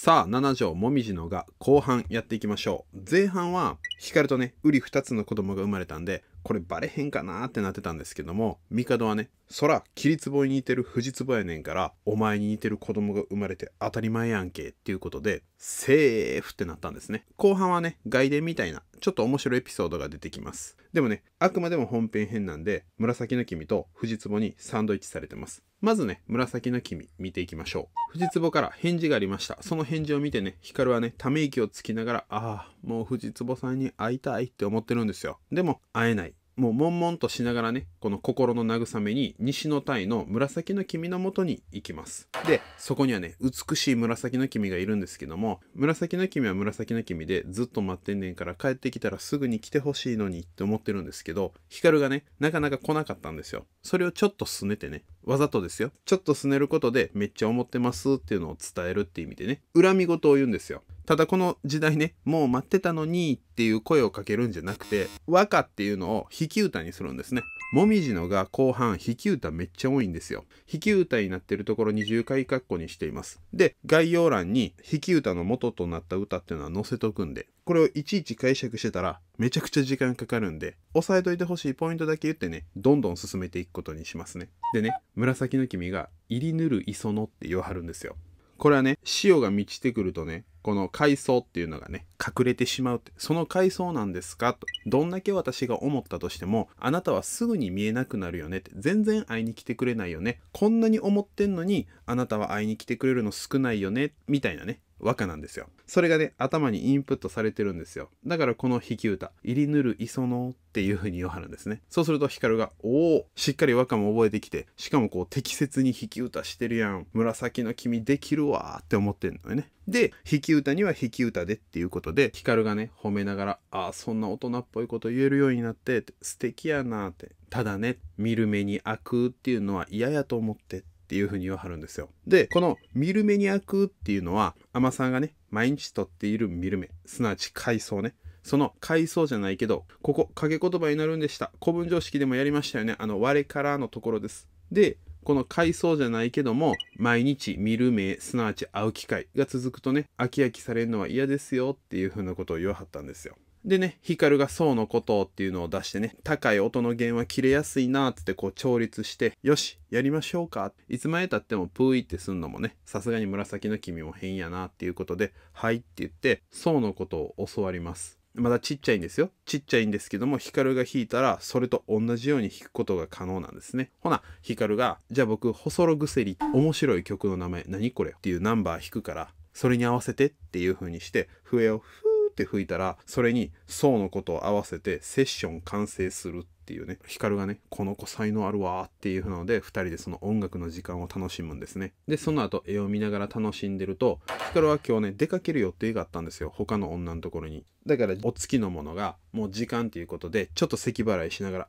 さあ、7条もみじのが後半やっていきましょう。前半は、光とね、ウリ2つの子供が生まれたんで、これバレへんかなーってなってたんですけども、帝はね、そら、ツボに似てる藤壺やねんから、お前に似てる子供が生まれて当たり前やんけ、っていうことで、セーフってなったんですね。後半はね、外伝みたいな、ちょっと面白いエピソードが出てきます。でもね、あくまでも本編編なんで、紫の君と藤壺にサンドイッチされてます。まずね、紫の君見ていきましょう。藤壺から返事がありました。その返事を見てね、ヒカルはね、ため息をつきながら、ああ、もう藤壺さんに会いたいって思ってるんですよ。でも、会えない。もう悶々としながらね、この心の慰めに西の鯛の紫の君のもとに行きます。で、そこにはね、美しい紫の君がいるんですけども、紫の君は紫の君でずっと待ってんねんから帰ってきたらすぐに来てほしいのにって思ってるんですけど、ヒがね、なかなか来なかったんですよ。それをちょっと拗ねてね、わざとですよ。ちょっと拗ねることでめっちゃ思ってますっていうのを伝えるって意味でね、恨み事を言うんですよ。ただこの時代ね、もう待ってたのにっていう声をかけるんじゃなくて、和歌っていうのを引き歌にするんですね。もみじのが後半、引き歌めっちゃ多いんですよ。引き歌になってるところに0回括弧にしています。で、概要欄に引き歌の元となった歌っていうのは載せとくんで、これをいちいち解釈してたらめちゃくちゃ時間かかるんで、押さえといてほしいポイントだけ言ってね、どんどん進めていくことにしますね。でね、紫の君が、入りぬる磯のって言わはるんですよ。これはね、潮が満ちてくるとね、この階層っていうのがね隠れてしまうってその階層なんですかとどんだけ私が思ったとしてもあなたはすぐに見えなくなるよねって全然会いに来てくれないよねこんなに思ってんのにあなたは会いに来てくれるの少ないよねみたいなね和歌なんですよそれがね頭にインプットされてるんですよだからこの引き歌「入りぬる磯の」っていう風に言わはるんですねそうすると光が「おおしっかり和歌も覚えてきてしかもこう適切に引き歌してるやん紫の君できるわ」って思ってんのよねで、弾き歌には弾き歌でっていうことで、ヒカルがね、褒めながら、ああ、そんな大人っぽいこと言えるようになって、素敵やなって。ただね、見る目に開くっていうのは嫌やと思ってっていうふうに言わはるんですよ。で、この見る目に開くっていうのは、海女さんがね、毎日とっている見る目、すなわち海藻ね。その階層じゃないけど、ここ、掛け言葉になるんでした。古文常識でもやりましたよね。あの、我からのところです。で、この回想じゃないけども、毎日見る目、すなわち会う機会が続くとね、飽き飽きされるのは嫌ですよっていうふうなことを言わはったんですよ。でね、ヒカルが層のことっていうのを出してね、高い音の弦は切れやすいなーってこう調律して、よし、やりましょうか。いつまでたってもプーイってすんのもね、さすがに紫の君も変やなっていうことで、はいって言って、層のことを教わります。まだちっちゃいんですよ。ちっちゃいんですけども、ヒカルが弾いたら、それと同じように弾くことが可能なんですね。ほな、ヒカルが、じゃあ僕、細ろぐせり、面白い曲の名前、何これっていうナンバー弾くから、それに合わせてっていう風にして、笛をふーって吹いたら、それに、層のことを合わせてセッション完成するっっていうね、ヒカルがね、この子才能あるわっていうので、2人でその音楽の時間を楽しむんですね。で、その後絵を見ながら楽しんでると、ヒカルは今日ね、出かける予定があったんですよ。他の女のところに。だから、お月のものが、もう時間っていうことで、ちょっと咳払いしながら、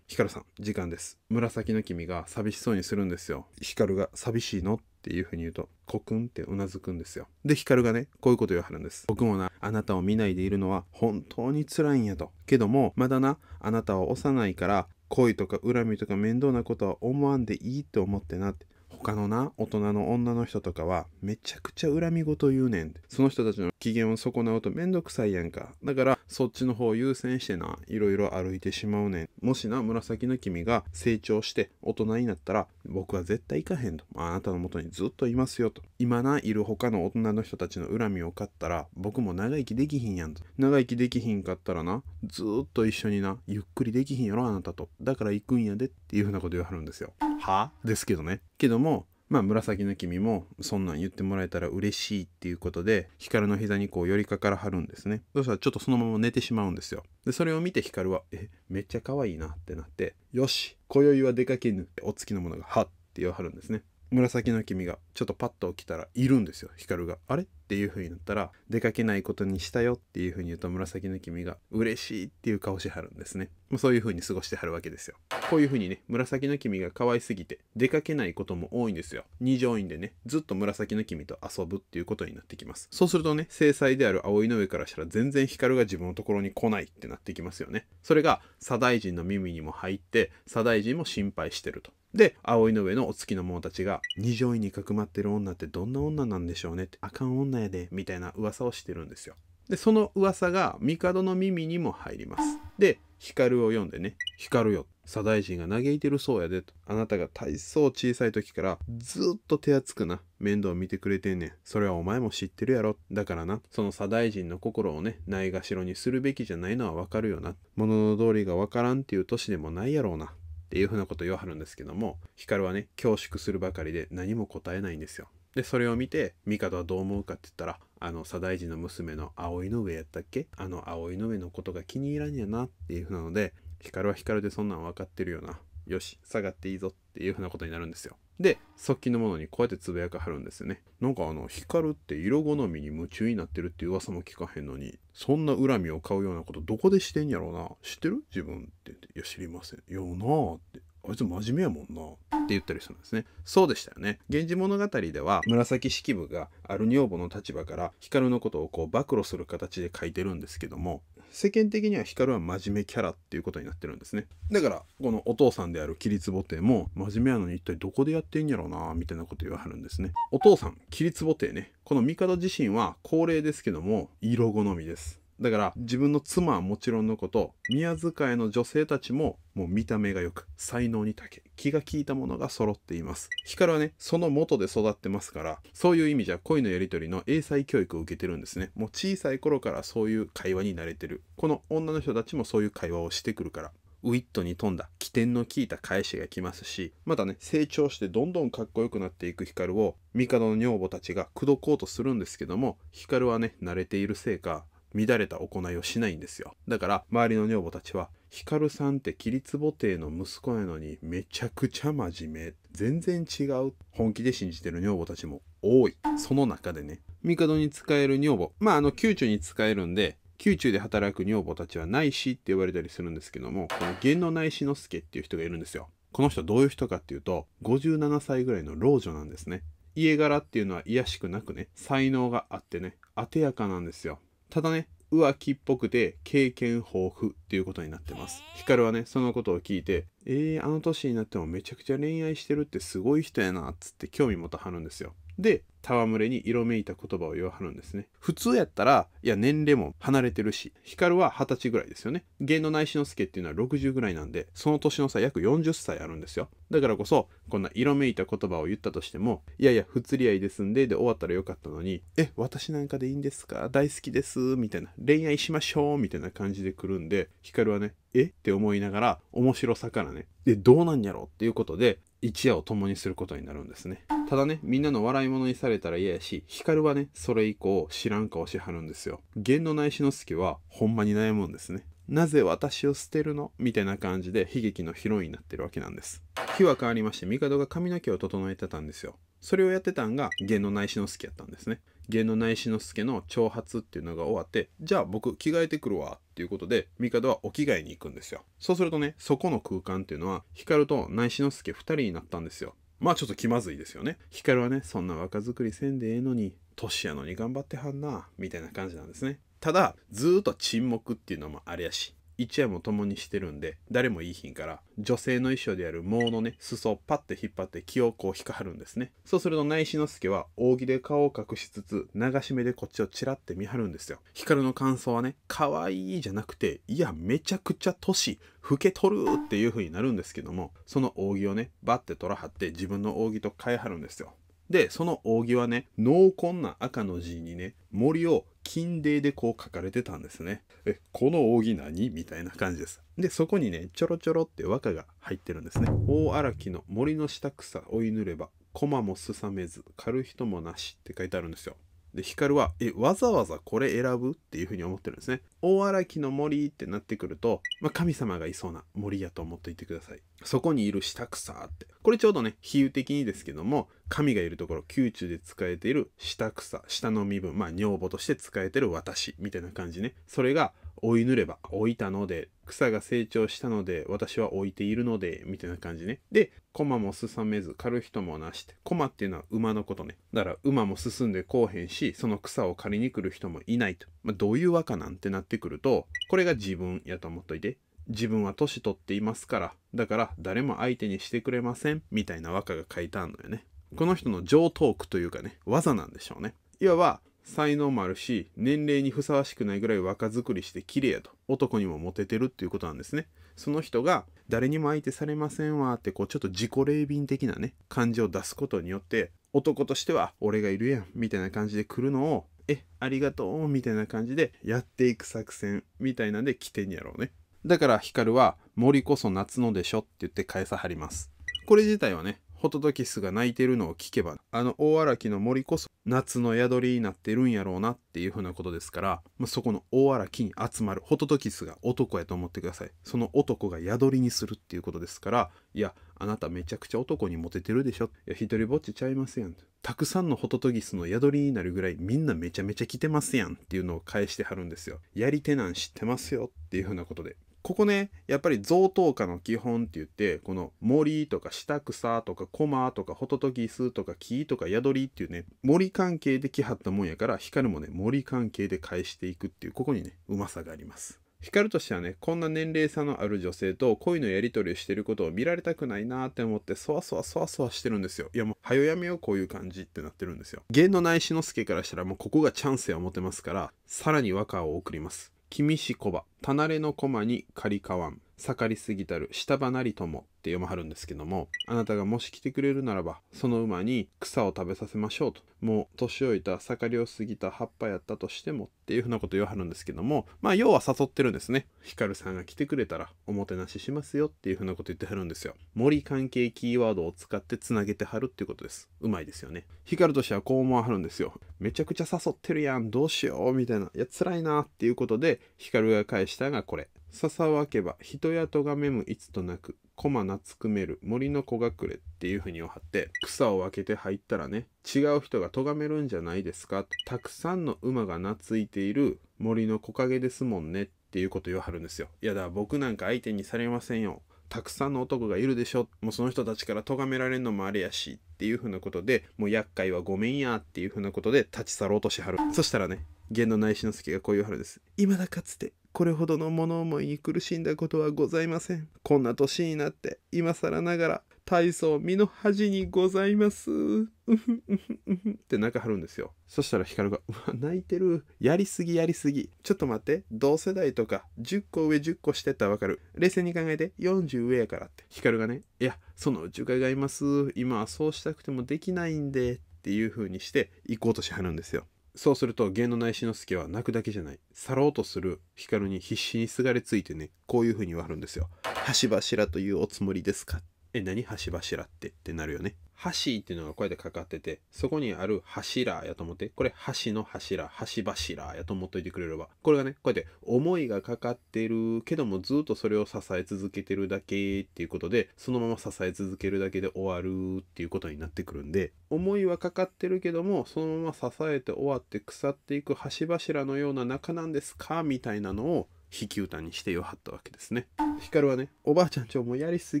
ヒカルさん、時間です。紫の君が寂しそうにするんですよ。ヒカルが寂しいのっっていうふうに言うと、コクンってうなずくんですよ。で、ヒカルがね、こういうこと言わはるんです。僕もな、あなたを見ないでいるのは本当に辛いんやと。けども、まだな、あなたは幼いから、恋とか恨みとか面倒なことは思わんでいいって思ってなって。他のな、大人の女の人とかは、めちゃくちゃ恨み事言うねんって。その人たちの機嫌を損なうとめんどくさいやんか。だから、そっちの方を優先してな、いろいろ歩いてしまうねん。もしな、紫の君が成長して大人になったら、僕は絶対行かへんと。あなたのもとにずっといますよと。今な、いる他の大人の人たちの恨みを買ったら、僕も長生きできひんやんと。長生きできひんかったらな、ずっと一緒にな、ゆっくりできひんやろ、あなたと。だから行くんやでってていうふうなこと言わはるんですよ。はですけどね。けども、まあ、紫の君もそんなん言ってもらえたら嬉しいっていうことで光の膝にこう寄りかからはるんですねそしたらちょっとそのまま寝てしまうんですよでそれを見て光は「えめっちゃ可愛いな」ってなって「よし今宵は出かけぬ」ってお月のものが「はって言わはるんですね紫の君がちょっとパッと起きたらいるんですよ光が。あれっていう風になったら出かけないことにしたよっていう風に言うと紫の君が嬉しいっていう顔しはるんですね。もうそういう風に過ごしてはるわけですよ。こういう風にね紫の君が可愛すぎて出かけないことも多いんですよ。二乗院でねずっと紫の君と遊ぶっていうことになってきます。そうするとね制裁である葵の上からしたら全然光が自分のところに来ないってなってきますよね。それが左大臣の耳にも入って左大臣も心配してると。で、葵の上のお月の者たちが、二条院にかくまってる女ってどんな女なんでしょうねって、あかん女やで、みたいな噂をしてるんですよ。で、その噂が、帝の耳にも入ります。で、光を読んでね、光よ、左大臣が嘆いてるそうやで、と。あなたが大層小さい時から、ずっと手厚くな、面倒見てくれてんねん。それはお前も知ってるやろ。だからな、その左大臣の心をね、ないがしろにするべきじゃないのはわかるよな。物の通りがわからんっていう年でもないやろうな。っていうふうなことを言わはるんですけども、ヒカルはね、恐縮するばかりで何も答えないんですよ。で、それを見て、帝はどう思うかって言ったら、あの、左大臣の娘の葵の上やったっけあの葵の上のことが気に入らんやなっていうふうなので、ヒカルはヒカルでそんなん分かってるよな。よし、下がっていいぞっていうふうなことになるんですよ。で、っきのものにこうやってつぶやかはるんですよね。なんかあの、光って色好みに夢中になってるって噂も聞かへんのに、そんな恨みを買うようなことどこでしてんやろうな。知ってる自分ってって。いや、知りません。よなーって。あいつ真面目やもんなって言ったりするんですねそうでしたよね源氏物語では紫式部がある女房の立場から光のことをこう暴露する形で書いてるんですけども世間的にはヒカルは真面目キャラっていうことになってるんですねだからこのお父さんである規律母帝も真面目やのに一体どこでやってんやろうなみたいなこと言わはるんですねお父さん規律母帝ねこの帝自身は高齢ですけども色好みですだから自分の妻はもちろんのこと宮遣いの女性たちももう見た目が良く才能に長け気が利いたものが揃っています光はねその元で育ってますからそういう意味じゃ恋のやり取りの英才教育を受けてるんですねもう小さい頃からそういう会話に慣れてるこの女の人たちもそういう会話をしてくるからウィットに富んだ起点の効いた返しが来ますしまたね成長してどんどんかっこよくなっていく光を帝の女房たちが口説こうとするんですけども光はね慣れているせいか乱れた行いをしないんですよ。だから、周りの女房たちは、ヒカルさんって桐壺亭の息子やのにめちゃくちゃ真面目。全然違う。本気で信じてる女房たちも多い。その中でね、帝に使える女房。まあ、あの、宮中に使えるんで、宮中で働く女房たちは内史って呼ばれたりするんですけども、この源の内史之助っていう人がいるんですよ。この人どういう人かっていうと、57歳ぐらいの老女なんですね。家柄っていうのは癒しくなくね、才能があってね、当てやかなんですよ。ただね、浮気っぽくて経験豊富っていうことになってます。ヒカルはね、そのことを聞いて、えー、あの年になってもめちゃくちゃ恋愛してるってすごい人やな、っつって興味持たはるんですよ。で戯れに色めいた言葉を言わはるんですね普通やったらいや年齢も離れてるし光は二十歳ぐらいですよね芸能内志之助っていうのは60ぐらいなんでその年の差約40歳あるんですよだからこそこんな色めいた言葉を言ったとしてもいやいや不釣り合いですんでで終わったらよかったのにえ私なんかでいいんですか大好きですみたいな恋愛しましょうみたいな感じで来るんで光はねえって思いながら面白さからねでどうなんやろっていうことで一夜を共にすることになるんですね。ただね、みんなの笑い者にされたら嫌やし、ヒカルはね、それ以降知らん顔しはるんですよ。弦のしのすきはほんまに悩むんですね。なぜ私を捨てるのみたいな感じで悲劇のヒロインになってるわけなんです。日は変わりまして、帝が髪の毛を整えてたんですよ。それをやってたんが、弦のしのすきやったんですね。芸能内志の助の挑発っていうのが終わって、じゃあ僕着替えてくるわっていうことで、帝はお着替えに行くんですよ。そうするとね、そこの空間っていうのは、光と内志の助2人になったんですよ。まあちょっと気まずいですよね。光はね、そんな若作りせんでええのに、年やのに頑張ってはんな、みたいな感じなんですね。ただ、ずーっと沈黙っていうのもあれやし、一夜も共にしてるんで誰もいいひんから女性の衣装である毛のね裾をパッて引っ張って気をこう引かはるんですねそうすると内志之助は扇で顔を隠しつつ流し目でこっちをチラって見張るんですよ光の感想はね可愛いじゃなくていやめちゃくちゃ年老けとるっていう風になるんですけどもその扇をねバッて取らはって自分の扇と変えはるんですよで、その扇はね、濃紺な赤の字にね、森を金泥でこう書かれてたんですね。え、この扇何みたいな感じです。で、そこにね、ちょろちょろって和歌が入ってるんですね。大荒木の森の下草追いぬれば、駒もすさめず、狩る人もなしって書いてあるんですよ。で、ヒカルは、え、わざわざこれ選ぶっていうふうに思ってるんですね。大荒木の森ってなってくると、まあ、神様がいそうな森やと思っていてください。そこにいる下草って。これちょうどね、比喩的にですけども、神がいるところ、宮中で使えている下草、下の身分、まあ女房として使えてる私、みたいな感じね。それが、追いぬれば、置いたので、草が成長したので、私は置いているので、みたいな感じね。で、駒も進めず、狩る人もなして、駒っていうのは馬のことね。だから馬も進んでこうへんし、その草を借りに来る人もいないと。まあ、どういう和歌なんてなってくると、これが自分やと思っといて。自分は年取っていますから、だから誰も相手にしてくれません、みたいな和歌が書いてあるのよね。この人の上トークというかね、技なんでしょうね。いわば、才能もあるし、年齢にふさわしくないぐらい若作りして綺麗やと。男にもモテてるっていうことなんですね。その人が、誰にも相手されませんわって、こう、ちょっと自己霊敏的なね、感じを出すことによって、男としては、俺がいるやん、みたいな感じで来るのを、え、ありがとう、みたいな感じで、やっていく作戦、みたいなんで来てんやろうね。だから、ヒカルは、森こそ夏のでしょって言って返さはります。これ自体はね、ホトトキスが泣いてるのを聞けばあの大荒木の森こそ夏の宿りになってるんやろうなっていうふうなことですから、まあ、そこの大荒木に集まるホトトキスが男やと思ってくださいその男が宿りにするっていうことですからいやあなためちゃくちゃ男にモテてるでしょいや一人ぼっちちゃいますやんたくさんのホトトギスの宿りになるぐらいみんなめちゃめちゃ来てますやんっていうのを返してはるんですよやり手なん知ってますよっていうふうなことでここね、やっぱり贈答歌の基本って言って、この森とか下草とか駒とかホトトギスとか木とか宿りっていうね、森関係で来はったもんやから、光もね、森関係で返していくっていう、ここにね、うまさがあります。光としてはね、こんな年齢差のある女性と恋のやり取りをしてることを見られたくないなーって思って、そわそわそわそわしてるんですよ。いやもう、早やめよう、こういう感じってなってるんですよ。芸の内志之助からしたらもうここがチャンスや思ってますから、さらに和歌を送ります。君し小葉離れの駒に借りかわん盛りすぎたる下場なりともって読まはるんですけどもあなたがもし来てくれるならばその馬に草を食べさせましょうともう年老いた盛りを過ぎた葉っぱやったとしてもっていうふうなこと言わはるんですけどもまあ要は誘ってるんですねヒカルさんが来てくれたらおもてなししますよっていうふうなこと言ってはるんですよ森関係キーワードを使ってつなげてはるっていうことですうまいですよねヒカルとしてはこう思わはるんですよめちゃくちゃ誘ってるやんどうしようみたいないや辛いなっていうことでヒカルが返ししたがこれ。笹を開けば、人や咎めむいつとなく、駒なつくめる森の子隠れっていうふうにを張って、草を分けて入ったらね、違う人が咎めるんじゃないですか。たくさんの馬が懐いている森の木陰ですもんねっていうことを言わはるんですよ。いやだ、僕なんか相手にされませんよ。たくさんの男がいるでしょ。もうその人たちから咎められんのもあれやしっていうふうなことで、もう厄介はごめんやっていうふうなことで立ち去ろうとしはる。そしたらね、源の内志之助がこう言わはるんです。未だかつてこれほどの物思いに苦しんだことはございません。こんな年になって今更ながら大層身の恥にございます。うふうふうふって中張るんですよ。そしたらヒカルが、うわ、泣いてる。やりすぎやりすぎ。ちょっと待って。同世代とか、10個上10個してったらわかる。冷静に考えて、40上やからって。ヒカルがね、いや、そのうち伺います。今はそうしたくてもできないんで。っていう風にして行こうとしはるんですよ。そうすると源内志之助は泣くだけじゃない去ろうとする光に必死にすがりついてねこういうふうに言わはるんですよ「し柱というおつもりですか?」え、何橋柱ってってなるよね。橋っていうのがこうやってかかってて、そこにある柱やと思って、これ橋の柱、橋柱やと思っといてくれれば、これがね、こうやって思いがかかってるけどもずっとそれを支え続けてるだけっていうことで、そのまま支え続けるだけで終わるっていうことになってくるんで、思いはかかってるけども、そのまま支えて終わって腐っていく橋柱のような中なんですかみたいなのを引き歌にしてよはったわけですね。ヒカルはね、おばあちゃんちょもうやりす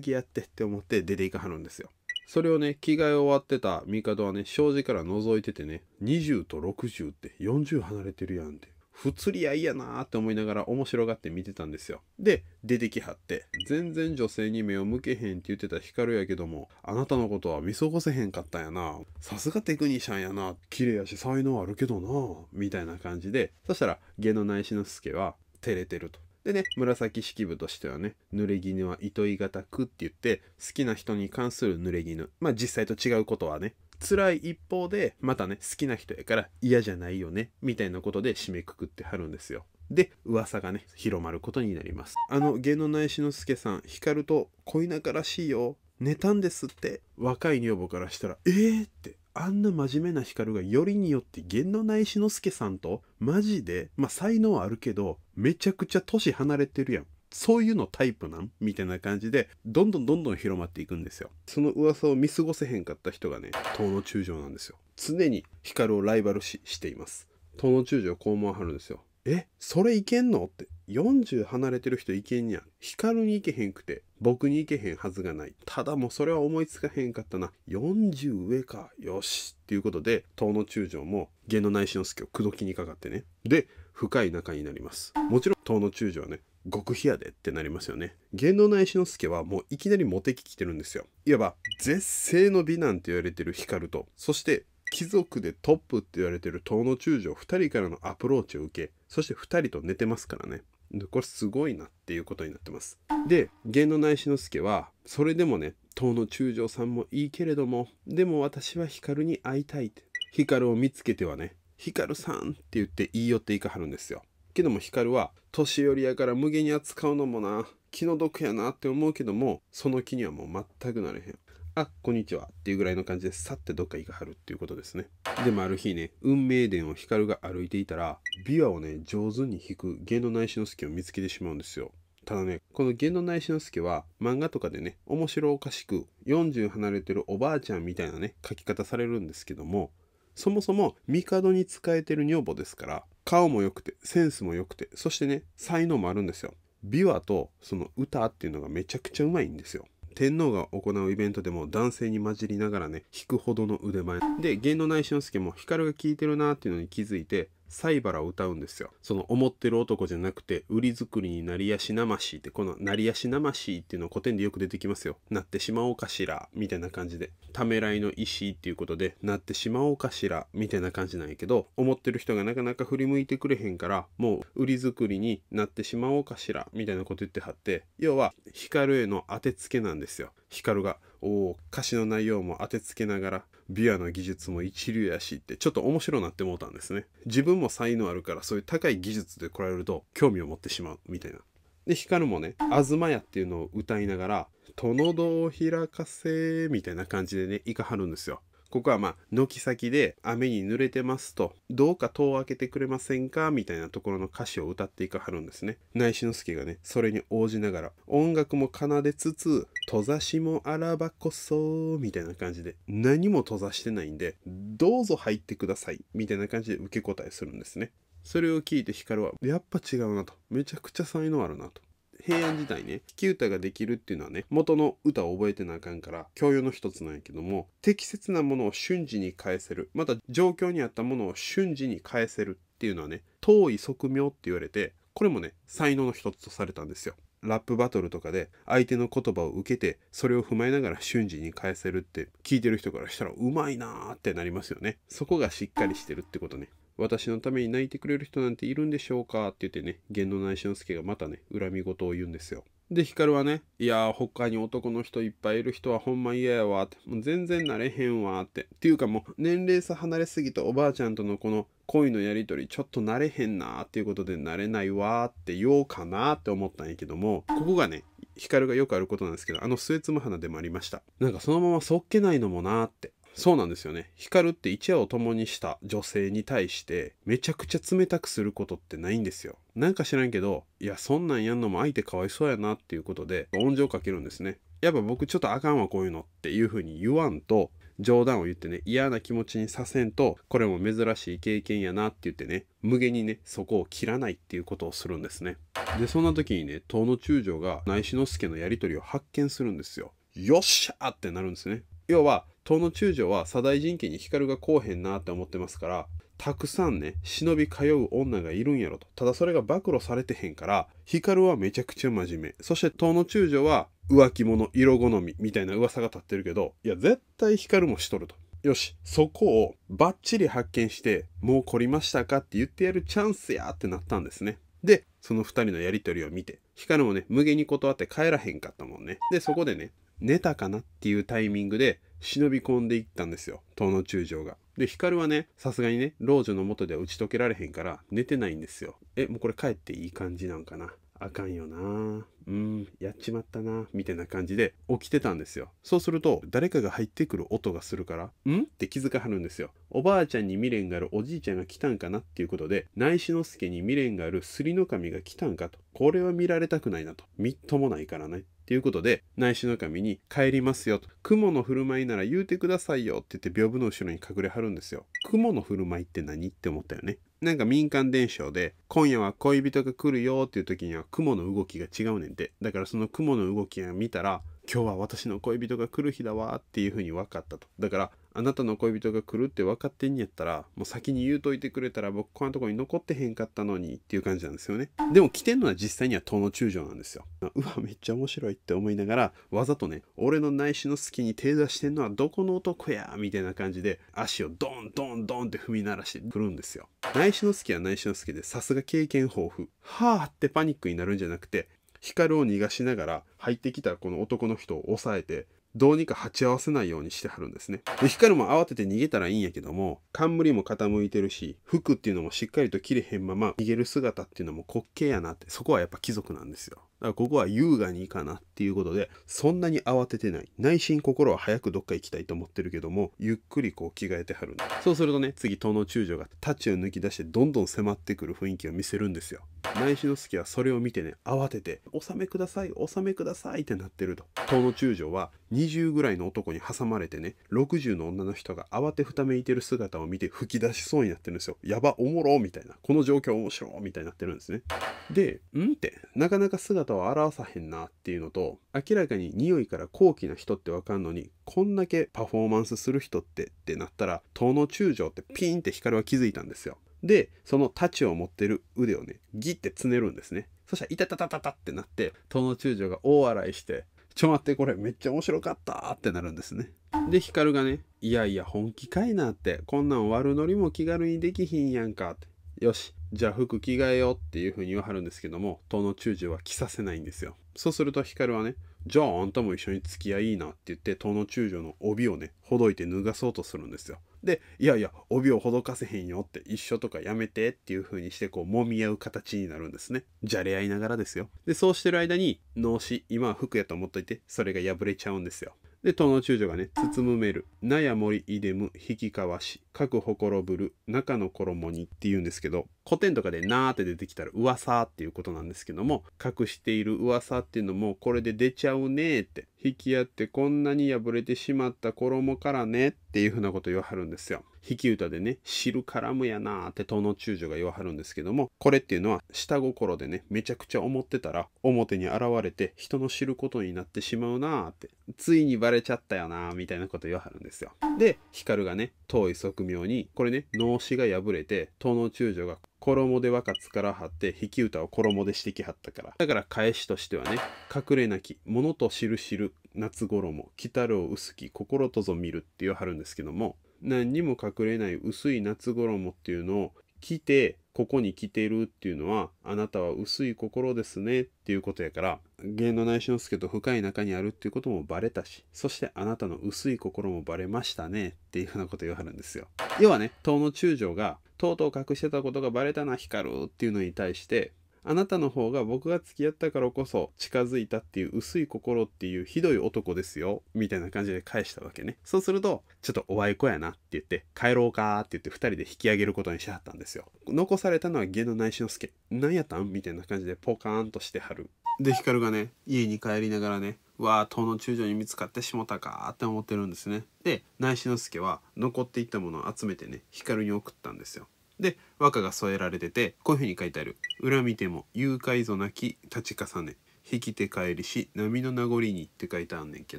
ぎやってって思って出ていかはるんですよ。それをね、着替え終わってた帝はね、障子から覗いててね、20と60って40離れてるやんって、不釣り合いやなーって思いながら面白がって見てたんですよ。で、出てきはって、全然女性に目を向けへんって言ってたヒカルやけども、あなたのことは見過ごせへんかったんやな。さすがテクニシャンやな。綺麗やし才能あるけどな。みたいな感じで、そしたら、芸の内の之助は、照れてると。でね、紫式部としてはね、濡れ衣は糸い型くって言って、好きな人に関する濡れ衣。まあ実際と違うことはね、辛い一方で、またね、好きな人やから嫌じゃないよね、みたいなことで締めくくってはるんですよ。で、噂がね、広まることになります。あの、芸能内志之助さん、光と恋仲らしいよ。寝たんですって、若い女房からしたら、えーってあんな真面目な光がよりによって源の内志之助さんとマジで、まあ才能はあるけど、めちゃくちゃ年離れてるやん。そういうのタイプなんみたいな感じで、どんどんどんどん広まっていくんですよ。その噂を見過ごせへんかった人がね、東の中将なんですよ。常に光をライバル視しています。東の中将こう思わはるんですよ。え、それいけんのって。40離れてる人いけんやん。光にいけへんくて、僕に行けへんはずがない。ただもうそれは思いつかへんかったな。40上か。よし。っていうことで、東の中将も源の内志之助を口説きにかかってね。で、深い仲になります。もちろん東の中将はね、極秘やでってなりますよね。源内志之助はもういきなりモテ期来てるんですよ。いわば絶世の美男て言われてる光と、そして貴族でトップって言われてる東の中将2人からのアプローチを受け、そして2人と寝てますからね。これすごいなっていうことになってます。で芸能内志之助はそれでもね遠野中将さんもいいけれどもでも私は光に会いたいって光を見つけてはね光さんって言って言い寄っていかはるんですよ。けども光は年寄りやから無限に扱うのもな気の毒やなって思うけどもその気にはもう全くなれへんあ、こんにちはっていうぐらいの感じでさってどっか行かはるっていうことですね。でもある日ね、運命伝を光が歩いていたら、琵琶をね、上手に弾く芸能内志之助を見つけてしまうんですよ。ただね、この芸能内志之助は漫画とかでね、面白おかしく40離れてるおばあちゃんみたいなね、書き方されるんですけども、そもそも帝に仕えてる女房ですから、顔も良くて、センスも良くて、そしてね、才能もあるんですよ。琵琶とその歌っていうのがめちゃくちゃうまいんですよ。天皇が行うイベントでも男性に混じりながらね弾くほどの腕前で芸能内俊介も光が効いてるなっていうのに気づいて西原を歌うんですよ。その思ってる男じゃなくて、売り作りになりやしなましって、このなりやしなましっていうのは古典でよく出てきますよ。なってしまおうかしら、みたいな感じで。ためらいの石っていうことで、なってしまおうかしら、みたいな感じなんやけど、思ってる人がなかなか振り向いてくれへんから、もう売り作りになってしまおうかしら、みたいなこと言ってはって、要は、光への当てつけなんですよ。光が、おお、歌詞の内容も当てつけながら、ビアの技術も一流やしってちょっと面白なってもうたんですね自分も才能あるからそういう高い技術で来られると興味を持ってしまうみたいなで光もね「東屋」っていうのを歌いながら「殿堂を開かせ」みたいな感じでねいかはるんですよここはまあ、軒先で雨に濡れてますと、どうか戸を開けてくれませんかみたいなところの歌詞を歌っていかはるんですね。内志之助がね、それに応じながら、音楽も奏でつつ、閉ざしもあらばこそ、みたいな感じで、何も閉ざしてないんで、どうぞ入ってください、みたいな感じで受け答えするんですね。それを聞いて光は、やっぱ違うなと。めちゃくちゃ才能あるなと。平安時代ね、木歌ができるっていうのはね、元の歌を覚えてなあかんから、教養の一つなんやけども、適切なものを瞬時に返せる。また、状況に合ったものを瞬時に返せるっていうのはね、遠い側面って言われて、これもね、才能の一つとされたんですよ。ラップバトルとかで相手の言葉を受けてそれを踏まえながら瞬時に返せるって聞いてる人からしたらうまいなーってなりますよね。そこがしっかりしてるってことね。私のために泣いてくれる人なんているんでしょうかって言ってね、源内俊介がまたね、恨み事を言うんですよ。で、ヒカルはね、いやー、他に男の人いっぱいいる人はほんま嫌やわって、もう全然なれへんわって。っていうかもう、年齢差離れすぎたおばあちゃんとのこの恋のやりとり、ちょっとなれへんなーっていうことでなれないわーって言おうかなーって思ったんやけども、ここがね、ヒカルがよくあることなんですけど、あの末妻花でもありました。なんかそのままそっけないのもなーって。そうなんですよね。光って一夜を共にした女性に対して、めちゃくちゃ冷たくすることってないんですよ。なんか知らんけど、いや、そんなんやんのも相手かわいそうやなっていうことで、恩情かけるんですね。やっぱ僕ちょっとあかんわ、こういうのっていうふうに言わんと、冗談を言ってね、嫌な気持ちにさせんと、これも珍しい経験やなって言ってね、無限にね、そこを切らないっていうことをするんですね。で、そんな時にね、遠野中将が内志之助のやりとりを発見するんですよ。よっしゃーってなるんですね。要は東の中将は左大神家に光が来おへんなって思ってますからたくさんね忍び通う女がいるんやろとただそれが暴露されてへんから光はめちゃくちゃ真面目そして東の中将は浮気者色好みみたいな噂が立ってるけどいや絶対光もしとるとよしそこをバッチリ発見してもう懲りましたかって言ってやるチャンスやってなったんですねでその2人のやり取りを見て光もね無限に断って帰らへんかったもんねでそこでね寝たかなっていうタイミングで忍び込んでいったんですよ、東野中将が。で、光はね、さすがにね、老女の元では打ち解けられへんから、寝てないんですよ。え、もうこれ帰っていい感じなんかな。あかんよなうーん、やっちまったな、みたいな感じで起きてたんですよ。そうすると、誰かが入ってくる音がするから、んって気づかはるんですよ。おばあちゃんに未練があるおじいちゃんが来たんかなっていうことで、内志之助に未練があるすりの神が来たんかと。これは見られたくないなと。みっともないからね。っていうことで、内志の神に帰りますよと。雲の振る舞いなら言うてくださいよって言って屏風の後ろに隠れはるんですよ。雲の振る舞いって何って思ったよね。なんか民間伝承で、今夜は恋人が来るよっていう時には雲の動きが違うねんでだからその雲の動きが見たら今日は私の恋人が来る日だわっていうふうに分かったとだからあなたの恋人が来るって分かってんやったらもう先に言うといてくれたら僕こんなとこに残ってへんかったのにっていう感じなんですよねでも来てんのは実際には遠の中将なんですようわめっちゃ面白いって思いながらわざとね俺の内視の隙に手出してんのはどこの男やみたいな感じで足をドンドンドンって踏み鳴らしてくるんですよ内視の隙は内視の隙でさすが経験豊富はあってパニックになるんじゃなくて光を逃がしながら入ってきたこの男の人を抑えてどうにか鉢合わせないようにしてはるんですね。で光も慌てて逃げたらいいんやけども冠も傾いてるし服っていうのもしっかりと切れへんまま逃げる姿っていうのも滑稽やなってそこはやっぱ貴族なんですよ。だからここは優雅にいいかなっていうことで、そんなに慌ててない。内心心は早くどっか行きたいと思ってるけども、ゆっくりこう着替えてはるんだ。そうするとね、次、東の中将が太刀を抜き出してどんどん迫ってくる雰囲気を見せるんですよ。内志之助はそれを見てね、慌てて、納めください、納めくださいってなってると。東の中将は20ぐらいの男に挟まれてね、60の女の人が慌てふためいてる姿を見て吹き出しそうになってるんですよ。やば、おもろみたいな。この状況面白みたいになってるんですね。で、んって、なかなか姿を表さへんなっていうのと明らかに匂いから高貴な人ってわかんのにこんだけパフォーマンスする人ってってなったら遠の中将ってピーンって光は気づいたんですよでその太刀を持ってる腕をねギッてつねるんですねそしたら「いたたたたた」ってなって遠の中将が大笑いして「ちょ待ってこれめっちゃ面白かった」ってなるんですねで光がね「いやいや本気かいな」って「こんなん悪のりも気軽にできひんやんか」って「よしじゃあ服着替えようっていうふうに言わはるんですけども、東の中将は着させないんですよ。そうすると光はね、じゃああんたも一緒に付き合いいいなって言って、東の中将の帯をね、ほどいて脱がそうとするんですよ。で、いやいや、帯をほどかせへんよって、一緒とかやめてっていう風にして、こう、揉み合う形になるんですね。じゃれ合いながらですよ。で、そうしてる間に、脳死、今は服やと思っといて、それが破れちゃうんですよ。で、東の中女がね、包むめる、なやもりいでむ、引きかわし、各ほころぶる、中の衣にって言うんですけど、古典とかでなーって出てきたら噂っていうことなんですけども、隠している噂っていうのも、これで出ちゃうねーって、引き合ってこんなに破れてしまった衣からねっていうふうなこと言わはるんですよ。引き歌でね、汁絡むやなーって東の中女が言わはるんですけども、これっていうのは下心でね、めちゃくちゃ思ってたら、表に現れて人の知ることになってしまうなーって、ついにバレちゃったよなみたいなこと言わはるんですよ。で光がね遠い側面にこれね脳死が破れて東能中将が衣で若津から張って引き歌を衣でしてきはったからだから返しとしてはね隠れなき物と知る知る夏衣来たるを薄き心とぞ見るって言わはるんですけども何にも隠れない薄い夏衣っていうのを着てここに来てるっていうのはあなたは薄い心ですねっていうことやから芸能内志之助と深い中にあるっていうこともバレたし、そしてあなたの薄い心もバレましたねっていうふうなこと言わはるんですよ。要はね、遠野中将が、とうとう隠してたことがバレたな、光るっていうのに対して、あなたの方が僕が付き合ったからこそ近づいたっていう薄い心っていうひどい男ですよ、みたいな感じで返したわけね。そうすると、ちょっとおあいこやなって言って、帰ろうかって言って2人で引き上げることにしはったんですよ。残されたのは芸能内志之助。何やったんみたいな感じでポカーンとしてはるで光がね家に帰りながらねわあ塔の中将に見つかってしもたかって思ってるんですねで内志之助は残っていったものを集めてね光に送ったんですよで和歌が添えられててこういうふうに書いてある「裏見ても誘拐ぞなき立ち重ね」引き手帰りし波の名残にって書いてあんねんけ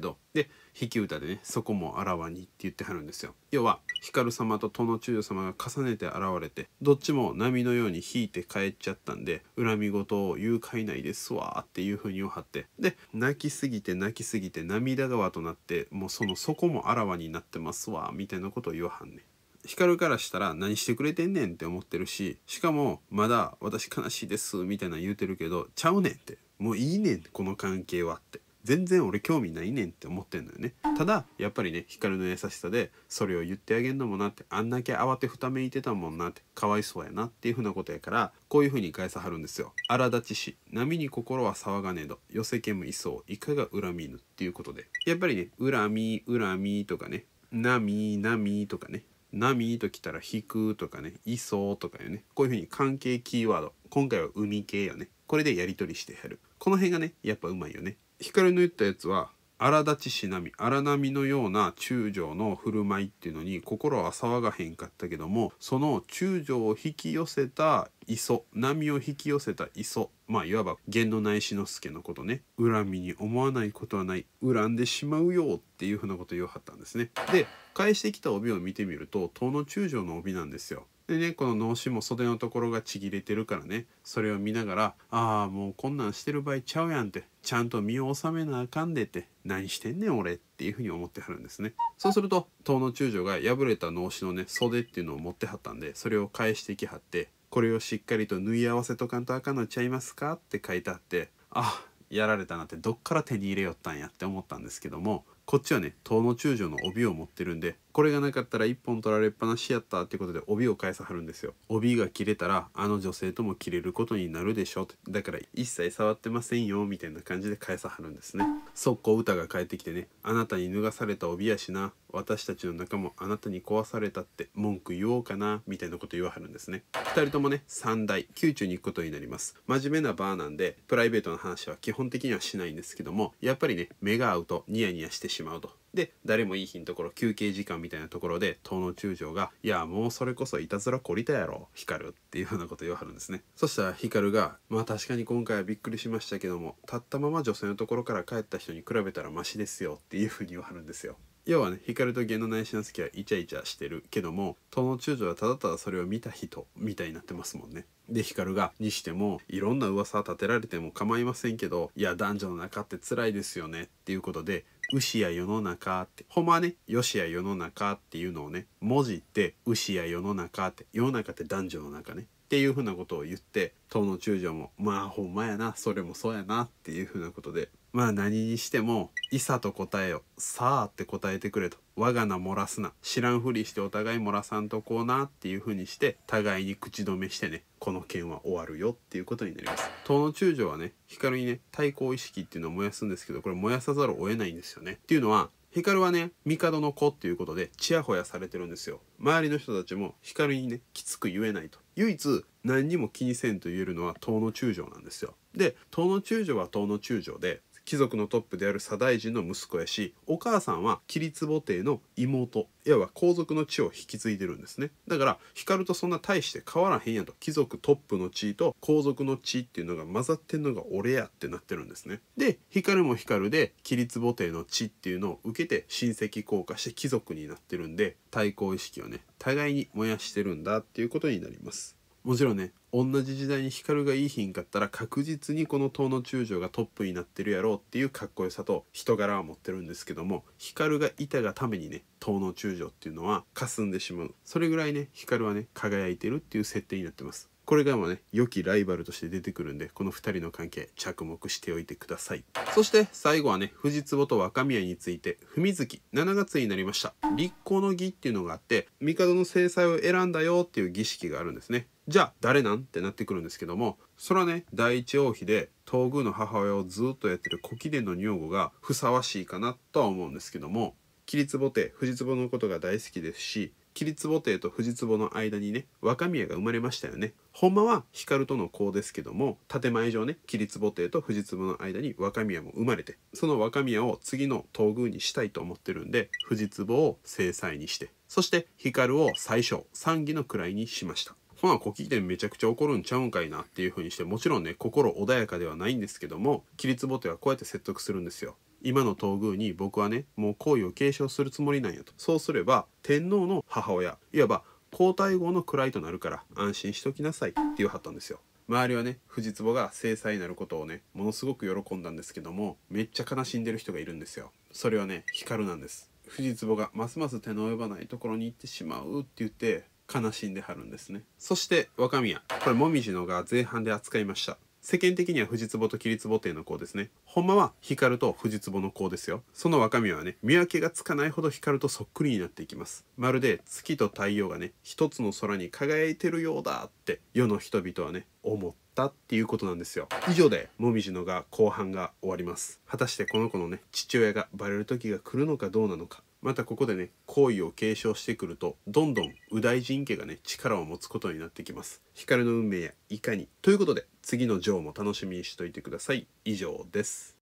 どで引き歌でねそこもあらわにって言ってはるんですよ要は光様と殿中様が重ねて現れてどっちも波のように引いて帰っちゃったんで恨み事を誘拐ないですわっていう風に言わはってで泣きすぎて泣きすぎて涙川となってもうその底もあらわになってますわみたいなことを言わはんねん光からしたら何してくれてんねんって思ってるししかもまだ私悲しいですみたいな言うてるけどちゃうねんってもういいねんこの関係はって全然俺興味ないねんって思ってんのよねただやっぱりね光の優しさでそれを言ってあげんのもなってあんだけ慌てふためいてたもんなってかわいそうやなっていうふうなことやからこういうふうに返さはるんですよ「荒立ちし波に心は騒がねえど寄せけむいそういかが恨みぬ」っていうことでやっぱりね「恨み恨み」とかね「波波」とかね「波」ときたら「引く」とかね「いそう」とかよねこういうふうに関係キーワード今回は海系よねこれでやり取りしてやるこの辺がねやっぱうまいよね光の言ったやつは荒立ちしなみ荒波のような中将の振る舞いっていうのに心は騒がへんかったけどもその中将を引き寄せた磯波を引き寄せた磯まあいわば源内志之助のことね恨みに思わないことはない恨んでしまうよっていうふうなことを言わはったんですね。で返してきた帯を見てみると遠野中将の帯なんですよ。でねこの脳死も袖のところがちぎれてるからねそれを見ながら「ああもうこんなんしてる場合ちゃうやん」って「ちゃんと身を納めなあかんで」って「何してんねん俺」っていうふうに思ってはるんですね。そうすると遠野中将が破れた脳死のね袖っていうのを持ってはったんでそれを返してきはって「これをしっかりと縫い合わせとかんとあかんのちゃいますか?」って書いてあって「あやられたな」ってどっから手に入れよったんやって思ったんですけどもこっちはね遠野中将の帯を持ってるんでこれがなかったら1本取られっぱなしやったってことで帯を返さはるんですよ帯が切れたらあの女性とも切れることになるでしょうてだから一切触ってませんよみたいな感じで返さはるんですね速攻歌が返ってきてねあなたに脱がされた帯やしな私たちの仲もあなたに壊されたって文句言おうかなみたいなこと言わはるんですね2人ともね3代宮中に行くことになります真面目なバーなんでプライベートの話は基本的にはしないんですけどもやっぱりね目が合うとニヤニヤしてしまうとで誰もいい日のところ休憩時間みたいなところで東野中将が「いやもうそれこそいたずらこりたやろ光」っていうふうなこと言わはるんですねそしたら光が「まあ確かに今回はびっくりしましたけども立ったまま女性のところから帰った人に比べたらマシですよ」っていうふうに言わはるんですよ要はね光と芸の内心のきはイチャイチャしてるけども東の中将はただただそれを見た人みたいになってますもんね。で光がにしてもいろんな噂立てられても構いませんけどいや男女の中って辛いですよねっていうことで牛や世の中って、ほんまはね、よしや世の中っていうのをね、文字って牛や世の中って、世の中って男女の中ね、っていうふうなことを言って東の中将も「まあほんまやなそれもそうやな」っていうふうなことでまあ何にしても「いさ」と答えよ「さあ」って答えてくれと「我が名漏らすな」知らんふりしてお互い漏らさんとこうなっていうふうにして互いに口止めしてねこの件は終わるよっていうことになります東の中将はね光にね対抗意識っていうのを燃やすんですけどこれ燃やさざるを得ないんですよねっていうのはヒカルはね帝の子っていうことでちやほやされてるんですよ周りの人たちも光にねきつく言えないと唯一何にも気にせんと言えるのは東の中将なんですよで東の中将は東の中将で貴族のトップである左大臣の息子やしお母さんは桐壺帝の妹いわば皇族の地を引き継いでるんですねだから光とそんな大して変わらへんやと貴族トップの地位と皇族の地位っていうのが混ざってんのが俺やってなってるんですねで光も光で桐壺帝の地っていうのを受けて親戚降下して貴族になってるんで対抗意識をね互いに燃やしてるんだっていうことになりますもちろんね同じ時代に光がいい品かったら確実にこの東の中将がトップになってるやろうっていうかっこよさと人柄は持ってるんですけども光がいたがためにね東の中将っていうのは霞んでしまうそれぐらいね光はね輝いてるっていう設定になってますこれがらもね、良きライバルとして出てくるんで、この2人の関係、着目しておいてください。そして最後はね、藤壺と若宮について、文月、7月になりました。立候の儀っていうのがあって、帝の制裁を選んだよっていう儀式があるんですね。じゃあ誰なんってなってくるんですけどもそれはね第一王妃で東宮の母親をずっとやってる古貴殿の女房がふさわしいかなとは思うんですけども桐壺亭藤壺のことが大好きですし桐壺亭と藤壺の間にね若宮が生まれましたよねほんまは光との子ですけども建前上ね桐壺亭と藤壺の間に若宮も生まれてその若宮を次の東宮にしたいと思ってるんで藤壺を正妻にしてそして光を最小三義の位にしましたほな小聞店めちゃくちゃ怒るんちゃうんかいなっていう風にしてもちろんね心穏やかではないんですけども桐壺とはこうやって説得するんですよ。今の東宮に僕はねもう皇位を継承するつもりなんやとそうすれば天皇の母親いわば皇太后の位となるから安心しときなさいって言わはったんですよ。周りはね藤壺が制裁になることをねものすごく喜んだんですけどもめっちゃ悲しんでる人がいるんですよそれはね光なんです藤壺がますます手の及ばないところに行ってしまうって言って悲しんではるんですねそして若宮これもみじのが前半で扱いました世間的には藤壺と桐壺亭の子ですねほんまは光と藤壺の子ですよその若宮はね見分けがつかないほど光とそっくりになっていきますまるで月と太陽がね一つの空に輝いてるようだって世の人々はね思ってっっていうことなんですよ以上でもみじのが後半が終わります果たしてこの子のね父親がバレる時が来るのかどうなのかまたここでね行為を継承してくるとどんどん右大臣家がね力を持つことになってきます光の運命やいかにということで次のジョーも楽しみにしておいてください以上です